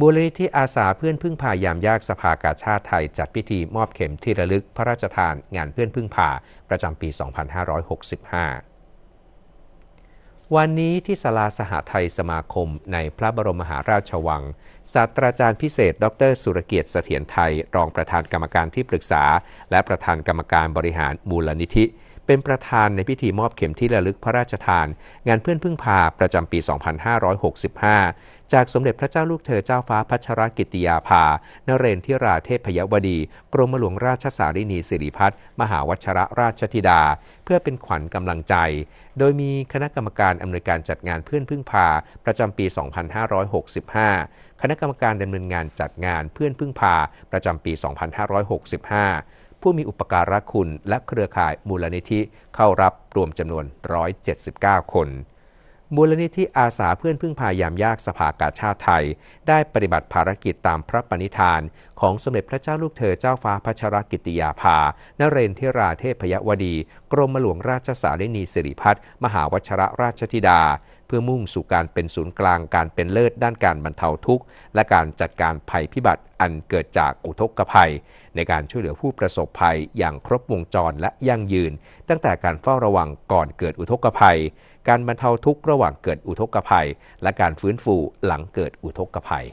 บูรณิธิอาสาเพื่อนพึ่งพายามยากสภากาชาติไทย จัดพิธีมอบเข็มที่ระลึกพระราชทานงานเพื่อนพึ่งพาประจำปี 2565 วันนี้ที่ศาลาสหไทยสมาคมในพระบรมมหาราชวังศาสตราจารย์พิเศษ ดร สุรเกียรติเสถียรไทย รองประธานกรรมการที่ปรึกษา และประธานกรรมการบริหารมูลนิธิเป็นประธานในพิธีมอบเข็มที่ระลึกพระราชทาน งานเพื่อนพึ่งพาประจำปี 2565 จากสมเด็จพระเจ้าลูกเธอ เจ้าฟ้าพัชรกิติยาภา นเรนทิราเทพยวดี กรมหลวงราชสารินีสิริพัฒมหาวัชรราชธิดา เพื่อเป็นขวัญกำลังใจ โดยมีคณะกรรมการอำนวยการจัดงานเพื่อนพึ่งพาประจำปี 2565 คณะกรรมการดำเนินงานจัดงานเพื่อนพึ่งพาประจำปี 2565ผู้มีอุปการะคุณและเครือข่ายมูลนิธิเข้ารับรวมจำนวน 179 คน มูลนิธิอาสาเพื่อนพึ่งพายามยากสภากาชาติไทย ได้ปฏิบัติภารกิจตามพระปณิธาน ของสมเด็จพระเจ้าลูกเธอเจ้าฟ้าพัชรกิติยาภา นเรนทิราเทพยวดีกรมหลวงราชสารีนีสิริพัฒมหาวชระราชธิดาพื่อมุ่งสู่การเป็นศูนย์กลางการเป็นเลิศด้านการบรรเทาทุกข์ และการจัดการภัยพิบัติอันเกิดจากอุทกภัย ในการช่วยเหลือผู้ประสบภัยอย่างครบวงจรและยั่งยืน ตั้งแต่การเฝ้าระวังก่อนเกิดอุทกภัย การบรรเทาทุกข์ระหว่างเกิดอุทกภัย และการฟื้นฟูหลังเกิดอุทกภัย